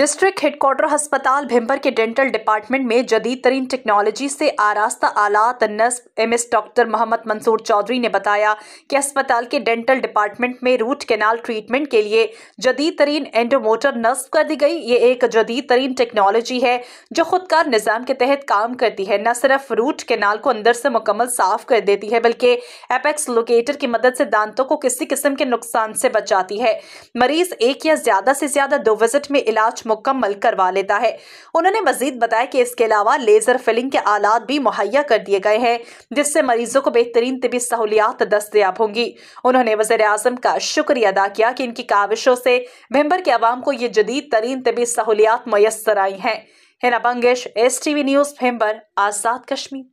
district headquarter अस्पताल भिम्बर के dental department में जदीद तरीन टेक्नोलॉजी से आरास्ता आलात नस्ब M S doctor Mohammad Mansoor Chaudhary ने बताया कि अस्पताल के डेंटल डिपार्टमेंट में रूट कैनाल ट्रीटमेंट के लिए जदीद तरीन एंडोमोटर नस्ब कर दी गई ये एक जदीद तरीन टेक्नोलॉजी है जो खुदकार निज़ाम के तहत काम करती है न सिर्फ रूट कैनाल को अंदर से मुकम्मल साफ कर देती है बल्कि एपेक्स लोकेटर की मदद से दांतों को किसी किस्म के नुकसान से बचाती है मरीज एक या ज़्यादा से ज़्यादा दो विजिट में इलाज मुकम्मल करवा लेता है उन्होंने मजीद बताया कि इसके अलावा लेज़र फिलिंग के आलात भी मुहैया कर दिए गए हैं जिससे मरीजों को बेहतरीन तबी सहूलियात दस्तियाब होंगी उन्होंने वजे अजम का शुक्रिया अदा किया कि इनकी काविशों से मेम्बर के आवाम को ये जदीद तरीन तबी सहूलियात मैसर आई हैं Hina Bangash S T V news member Azad Kashmir